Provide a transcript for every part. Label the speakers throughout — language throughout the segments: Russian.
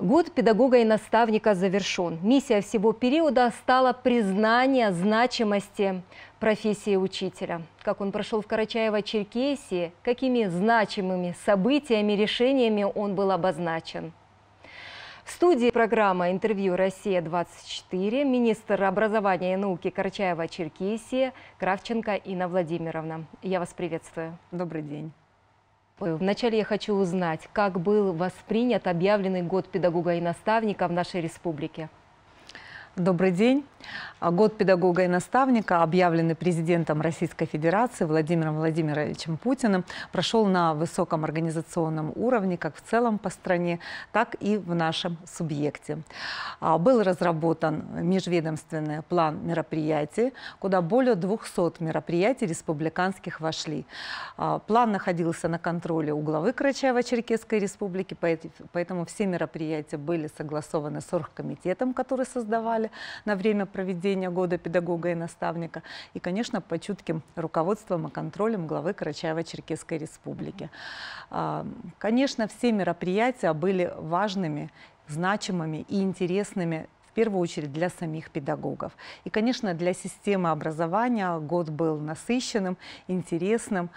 Speaker 1: Год педагога и наставника завершен. Миссия всего периода стала признание значимости профессии учителя. Как он прошел в Карачаево-Черкесии, какими значимыми событиями, решениями он был обозначен. В студии программа «Интервью Россия-24» министр образования и науки Карачаева-Черкесии Кравченко Инна Владимировна. Я вас приветствую. Добрый день. Вначале я хочу узнать, как был воспринят объявленный год педагога и наставника в нашей республике.
Speaker 2: Добрый день. А, год педагога и наставника, объявленный президентом Российской Федерации Владимиром Владимировичем Путиным, прошел на высоком организационном уровне как в целом по стране, так и в нашем субъекте. А, был разработан межведомственный план мероприятий, куда более 200 мероприятий республиканских вошли. А, план находился на контроле у главы Карачаево-Черкесской республики, поэтому все мероприятия были согласованы с оргкомитетом, который создавали на время проведения года педагога и наставника, и, конечно, по чутким руководством и контролем главы Карачаева-Черкесской республики. А, конечно, все мероприятия были важными, значимыми и интересными первую очередь для самих педагогов. И, конечно, для системы образования год был насыщенным, интересным,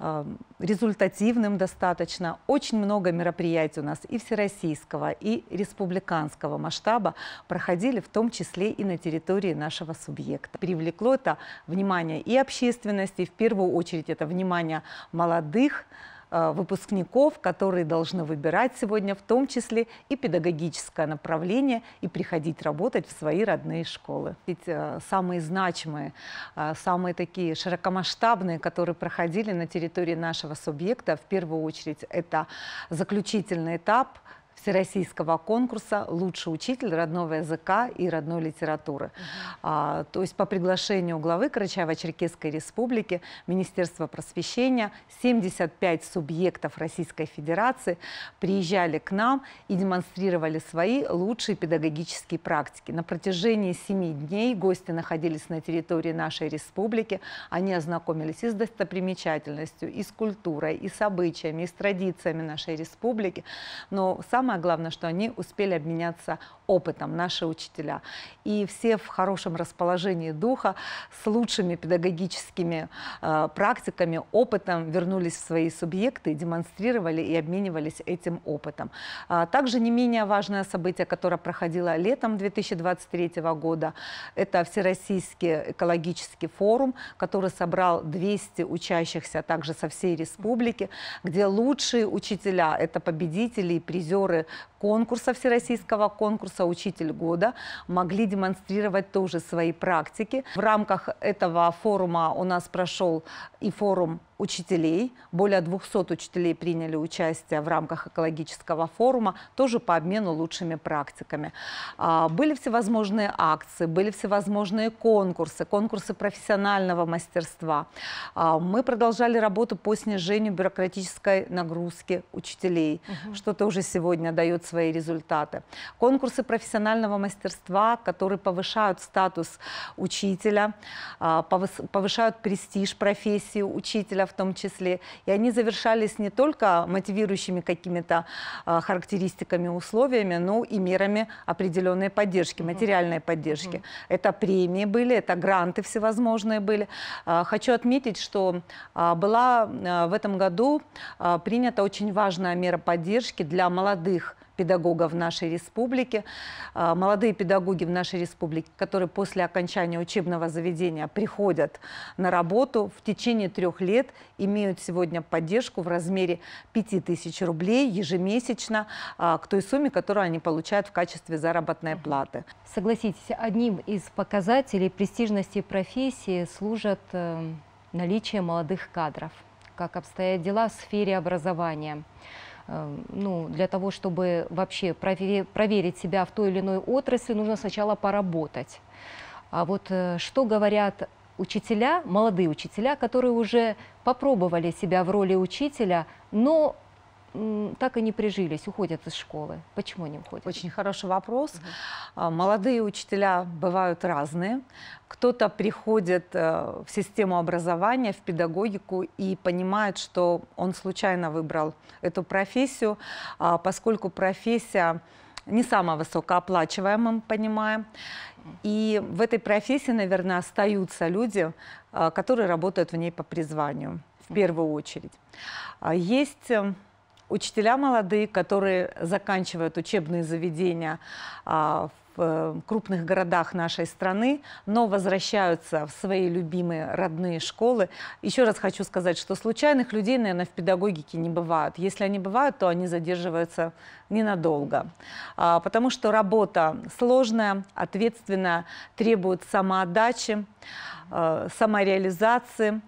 Speaker 2: эм, результативным достаточно. Очень много мероприятий у нас и всероссийского, и республиканского масштаба проходили, в том числе и на территории нашего субъекта. Привлекло это внимание и общественности, и, в первую очередь это внимание молодых, Э, выпускников, которые должны выбирать сегодня в том числе и педагогическое направление и приходить работать в свои родные школы. Ведь э, самые значимые, э, самые такие широкомасштабные, которые проходили на территории нашего субъекта, в первую очередь это заключительный этап – всероссийского конкурса «Лучший учитель родного языка и родной литературы». А, то есть по приглашению главы Карачаево-Черкесской республики, Министерства просвещения, 75 субъектов Российской Федерации приезжали к нам и демонстрировали свои лучшие педагогические практики. На протяжении семи дней гости находились на территории нашей республики. Они ознакомились и с достопримечательностью, и с культурой, и с обычаями, и с традициями нашей республики. Но самое самое главное, что они успели обменяться опытом, наши учителя. И все в хорошем расположении духа, с лучшими педагогическими э, практиками, опытом вернулись в свои субъекты, демонстрировали и обменивались этим опытом. А также не менее важное событие, которое проходило летом 2023 года, это Всероссийский экологический форум, который собрал 200 учащихся также со всей республики, где лучшие учителя, это победители и призеры конкурса, всероссийского конкурса «Учитель года» могли демонстрировать тоже свои практики. В рамках этого форума у нас прошел и форум учителей. Более 200 учителей приняли участие в рамках экологического форума, тоже по обмену лучшими практиками. А, были всевозможные акции, были всевозможные конкурсы, конкурсы профессионального мастерства. А, мы продолжали работу по снижению бюрократической нагрузки учителей, угу. что тоже сегодня дает свои результаты. Конкурсы профессионального мастерства, которые повышают статус учителя, а, повышают престиж профессии учителя, в том числе. И они завершались не только мотивирующими какими-то а, характеристиками, условиями, но и мерами определенной поддержки, материальной поддержки. Это премии были, это гранты всевозможные были. А, хочу отметить, что а, была в этом году принята очень важная мера поддержки для молодых педагогов нашей республике, а, Молодые педагоги в нашей республике, которые после окончания учебного заведения приходят на работу, в течение трех лет имеют сегодня поддержку в размере 5000 рублей ежемесячно а, к той сумме, которую они получают в качестве заработной платы.
Speaker 1: Согласитесь, одним из показателей престижности профессии служат э, наличие молодых кадров. Как обстоят дела в сфере образования? Эм, ну, для того, чтобы вообще проверить себя в той или иной отрасли, нужно сначала поработать. А вот э, что говорят учителя, молодые учителя, которые уже попробовали себя в роли учителя, но так и не прижились, уходят из школы? Почему они уходят? Очень хороший вопрос. Угу.
Speaker 2: Молодые учителя бывают разные. Кто-то приходит э, в систему образования, в педагогику и понимает, что он случайно выбрал эту профессию, а, поскольку профессия не самая высокооплачиваемая, мы понимаем. И в этой профессии, наверное, остаются люди, а, которые работают в ней по призванию в первую очередь. Есть э, учителя молодые, которые заканчивают учебные заведения а, в э, крупных городах нашей страны, но возвращаются в свои любимые родные школы. Еще раз хочу сказать, что случайных людей, наверное, в педагогике не бывает. Если они бывают, то они задерживаются ненадолго, а, потому что работа сложная, ответственная, требует самоотдачи, э, самореализации.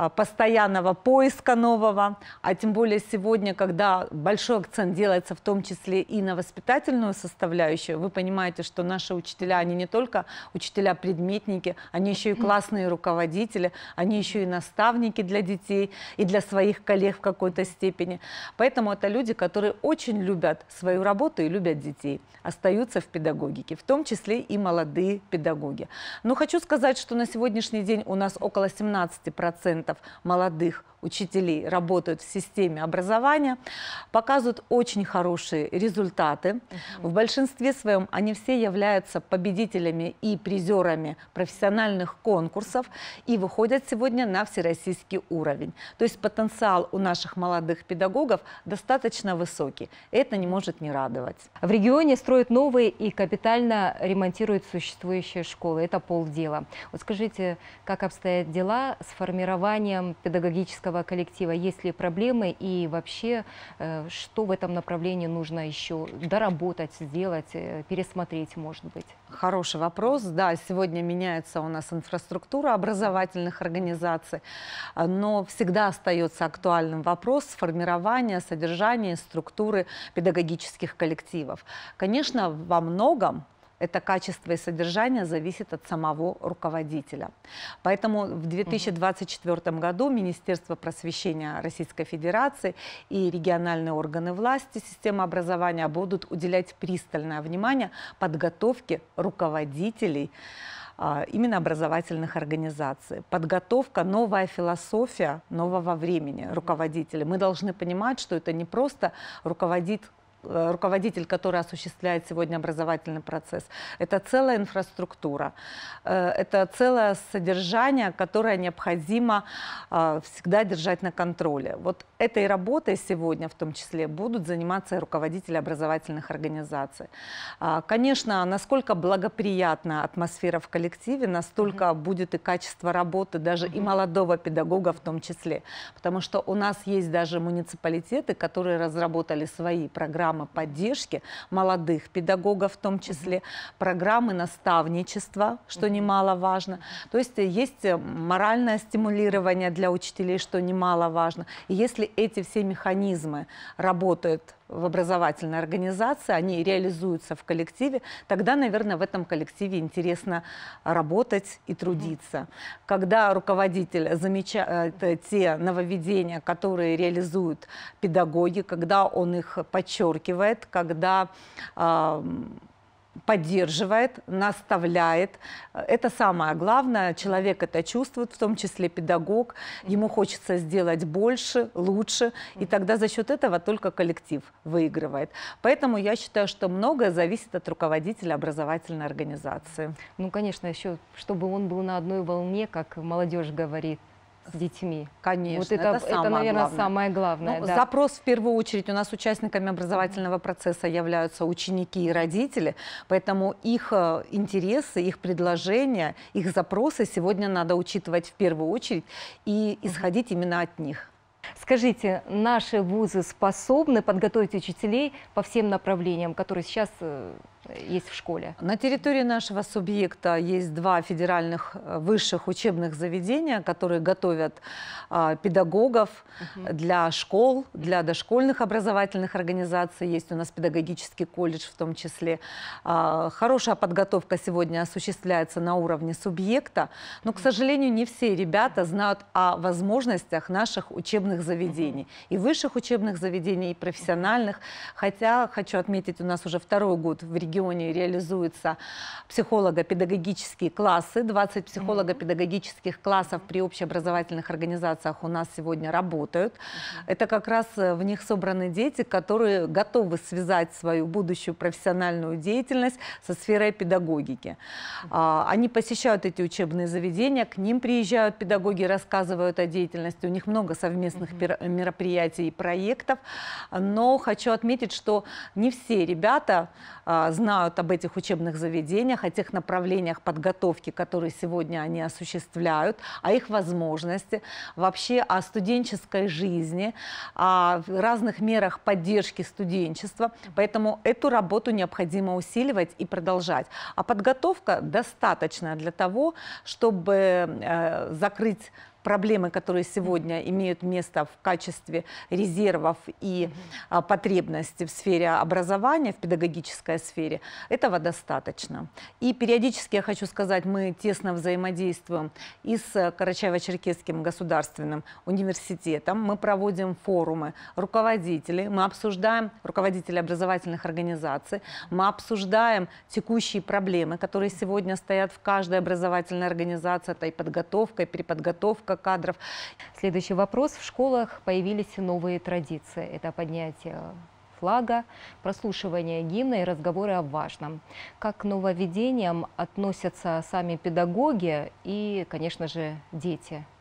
Speaker 2: А, постоянного поиска нового, а тем более сегодня, когда большой акцент делается в том числе и на воспитательную составляющую, вы понимаете, что наши учителя, они не только учителя-предметники, они еще и классные руководители, они еще и наставники для детей и для своих коллег в какой-то степени. Поэтому это люди, которые очень любят свою работу и любят детей, остаются в педагогике, в том числе и молодые педагоги. Но хочу сказать, что на сегодняшний день у нас около 17% молодых учителей работают в системе образования, показывают очень хорошие результаты. В большинстве своем они все являются победителями и призерами профессиональных конкурсов и выходят сегодня на всероссийский уровень. То есть потенциал у наших молодых педагогов достаточно
Speaker 1: высокий. Это не может не радовать. В регионе строят новые и капитально ремонтируют существующие школы. Это полдела. Вот скажите, как обстоят дела с формированием педагогического тренерского коллектива? Есть ли проблемы и вообще, э, что в этом направлении нужно еще доработать, сделать, э, пересмотреть, может быть? Хороший вопрос. Да, сегодня меняется у нас инфраструктура образовательных организаций,
Speaker 2: но всегда остается актуальным вопрос формирования, содержания, структуры педагогических коллективов. Конечно, во многом это качество и содержание зависит от самого руководителя. Поэтому в 2024 году Министерство просвещения Российской Федерации и региональные органы власти системы образования будут уделять пристальное внимание подготовке руководителей а, именно образовательных организаций. Подготовка, новая философия нового времени руководителей. Мы должны понимать, что это не просто руководить. Э, руководитель, который осуществляет сегодня образовательный процесс. Это целая инфраструктура, э, это целое содержание, которое необходимо э, всегда держать на контроле. Вот этой работой сегодня в том числе будут заниматься руководители образовательных организаций. А, конечно, насколько благоприятна атмосфера в коллективе, настолько mm -hmm. будет и качество работы даже mm -hmm. и молодого педагога в том числе. Потому что у нас есть даже муниципалитеты, которые разработали свои программы программы поддержки молодых педагогов, в том числе программы наставничества, что немаловажно. То есть э, есть э, моральное стимулирование для учителей, что немаловажно. И если эти все механизмы работают в образовательной организации, они реализуются в коллективе, тогда, наверное, в этом коллективе интересно работать и трудиться. mm Когда руководитель замечает э, те нововведения, которые реализуют педагоги, когда он их подчеркивает, когда э, поддерживает, наставляет. Это самое главное. Человек это чувствует, в том числе педагог. Ему хочется сделать больше, лучше. И тогда за счет этого только коллектив выигрывает. Поэтому я считаю, что многое зависит от руководителя образовательной организации.
Speaker 1: Ну, конечно, еще, чтобы он был на одной волне, как молодежь говорит, детьми. Конечно, вот это, это, самое это наверное, главное. самое главное. Ну, да.
Speaker 2: Запрос в первую очередь у нас участниками образовательного процесса являются ученики и родители, поэтому их э, интересы, их предложения, их запросы сегодня надо учитывать в первую очередь
Speaker 1: и исходить именно от них. Скажите, наши вузы способны подготовить учителей по всем направлениям, которые сейчас э, есть в школе. На территории
Speaker 2: нашего субъекта есть два федеральных э, высших учебных заведения, которые готовят э, педагогов угу. для школ, для дошкольных образовательных организаций. Есть у нас педагогический колледж в том числе. Э, хорошая подготовка сегодня осуществляется на уровне субъекта, но, к сожалению, не все ребята знают о возможностях наших учебных заведений. И высших учебных заведений, и профессиональных. Хотя, хочу отметить, у нас уже второй год в регионе регионе реализуются психолого-педагогические классы. 20 психолого-педагогических классов при общеобразовательных организациях у нас сегодня работают. Это как раз э, в них собраны дети, которые готовы связать свою будущую профессиональную деятельность со сферой педагогики. А, они посещают эти учебные заведения, к ним приезжают педагоги, рассказывают о деятельности. У них много совместных мероприятий и проектов. Но хочу отметить, что не все ребята знают, знают об этих учебных заведениях, о тех направлениях подготовки, которые сегодня они осуществляют, о их возможности, вообще о студенческой жизни, о разных мерах поддержки студенчества. Поэтому эту работу необходимо усиливать и продолжать. А подготовка достаточна для того, чтобы э, закрыть проблемы, которые сегодня имеют место в качестве резервов и а, потребностей в сфере образования, в педагогической сфере, этого достаточно. И периодически, я хочу сказать, мы тесно взаимодействуем и с Карачаево-Черкесским государственным университетом. Мы проводим форумы руководителей, мы обсуждаем руководителей образовательных организаций, мы обсуждаем текущие проблемы, которые сегодня стоят в каждой образовательной организации, это и подготовка, и переподготовка кадров.
Speaker 1: Следующий вопрос. В школах появились новые традиции. Это поднятие флага, прослушивание гимна и разговоры о важном. Как к нововведениям относятся сами педагоги и, конечно же, дети –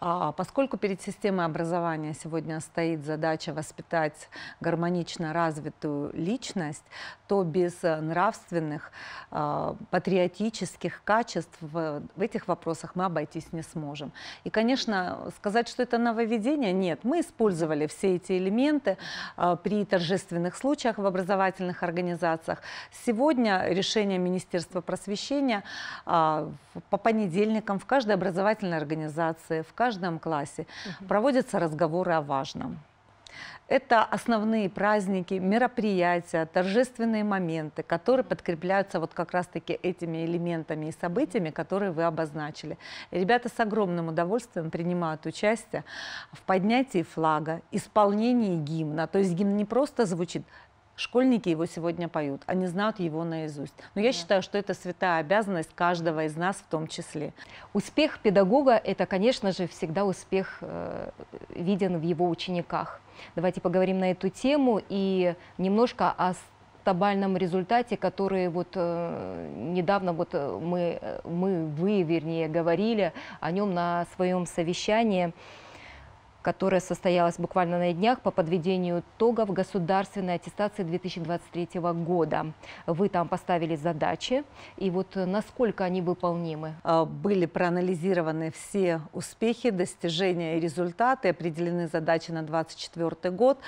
Speaker 2: а, поскольку перед системой образования сегодня стоит задача воспитать гармонично развитую личность, то без нравственных, а, патриотических качеств в этих вопросах мы обойтись не сможем. И, конечно, сказать, что это нововведение, нет. Мы использовали все эти элементы а, при торжественных случаях в образовательных организациях. Сегодня решение Министерства просвещения по понедельникам в каждой образовательной организации, в каждой каждом классе угу. проводятся разговоры о важном. Это основные праздники, мероприятия, торжественные моменты, которые подкрепляются вот как раз-таки этими элементами и событиями, которые вы обозначили. Ребята с огромным удовольствием принимают участие в поднятии флага, исполнении гимна. То есть гимн не просто звучит, Школьники его сегодня поют, они знают его наизусть. Но я да.
Speaker 1: считаю, что это святая обязанность каждого из нас в том числе. Успех педагога – это, конечно же, всегда успех э, виден в его учениках. Давайте поговорим на эту тему и немножко о табальном результате, который вот э, недавно вот э, мы, э, мы, вы, вернее, говорили о нем на своем совещании которая состоялась буквально на днях по подведению итогов государственной аттестации 2023 года. Вы там поставили задачи, и вот э, насколько они выполнимы?
Speaker 2: А, были проанализированы все успехи, достижения и результаты, определены задачи на 2024 год.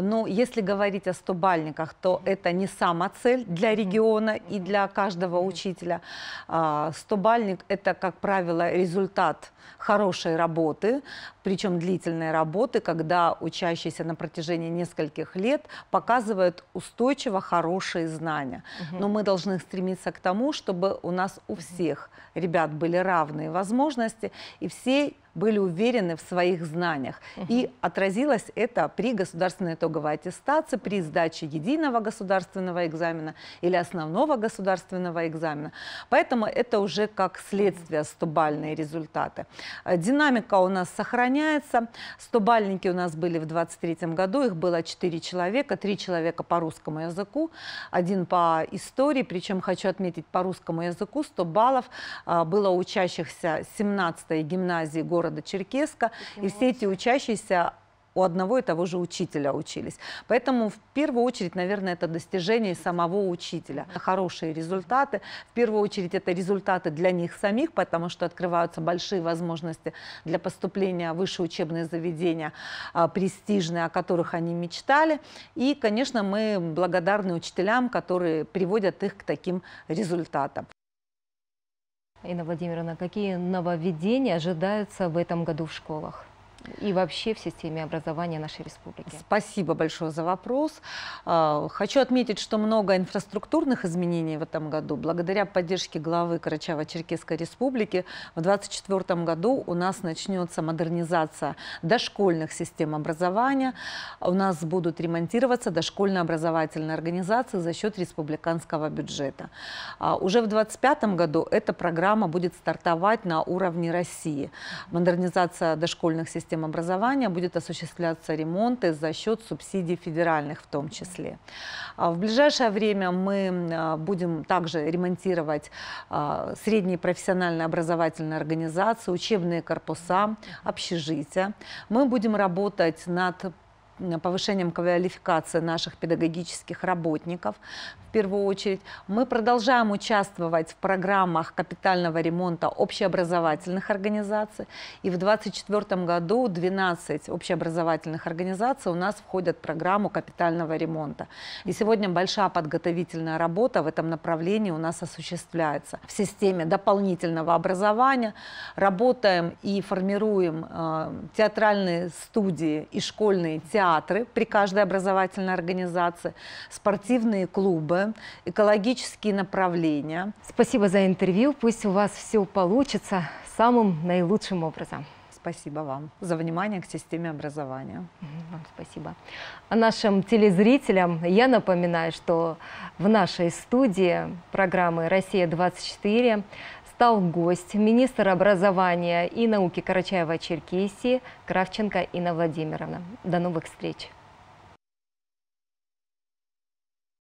Speaker 2: Но если говорить о 100 бальниках, то это не сама цель для региона и для каждого учителя. 100 а, бальник – это, как правило, результат хорошей работы, причем длительной проделанные работы, когда учащиеся на протяжении нескольких лет показывают устойчиво хорошие знания. Угу. Но мы должны стремиться к тому, чтобы у нас у всех ребят были равные возможности, и все были уверены в своих знаниях. Угу. И отразилось это при государственной итоговой аттестации, при сдаче единого государственного экзамена или основного государственного экзамена. Поэтому это уже как следствие 100-бальные результаты. Э, динамика у нас сохраняется. 100-бальники у нас были в 2023 году, их было 4 человека, 3 человека по русскому языку, один по истории, причем хочу отметить по русскому языку 100 баллов э, было учащихся 17-й гимназии города города Черкеска, и все эти учащиеся у одного и того же учителя учились. Поэтому в первую очередь, наверное, это достижение самого учителя. Хорошие результаты. В первую очередь это результаты для них самих, потому что открываются большие возможности для поступления в высшие учебные заведения, а, престижные, о которых они мечтали. И, конечно, мы благодарны учителям, которые приводят их к таким результатам.
Speaker 1: Инна Владимировна, какие нововведения ожидаются в этом году в школах? и вообще в системе образования нашей республики?
Speaker 2: Спасибо большое за вопрос. А, хочу отметить, что много инфраструктурных изменений в этом году. Благодаря поддержке главы Карачаево-Черкесской республики в 2024 году у нас начнется модернизация дошкольных систем образования. У нас будут ремонтироваться дошкольно-образовательные организации за счет республиканского бюджета. А, уже в 2025 году эта программа будет стартовать на уровне России. Модернизация дошкольных систем систем образования будет осуществляться ремонты за счет субсидий федеральных в том числе. А в ближайшее время мы а, будем также ремонтировать а, средние профессиональные образовательные организации, учебные корпуса, общежития. Мы будем работать над повышением квалификации наших педагогических работников в первую очередь. Мы продолжаем участвовать в программах капитального ремонта общеобразовательных организаций. И в 2024 году 12 общеобразовательных организаций у нас входят в программу капитального ремонта. И сегодня большая подготовительная работа в этом направлении у нас осуществляется. В системе дополнительного образования работаем и формируем э, театральные студии и школьные театры театры при каждой образовательной организации, спортивные клубы, экологические направления.
Speaker 1: Спасибо за интервью. Пусть у вас все получится самым наилучшим образом. Спасибо вам за внимание к системе образования. Вам спасибо. А нашим телезрителям я напоминаю, что в нашей студии программы «Россия-24» стал гость, министр образования и науки Карачаева-Черкесии Кравченко Инна Владимировна. До новых встреч!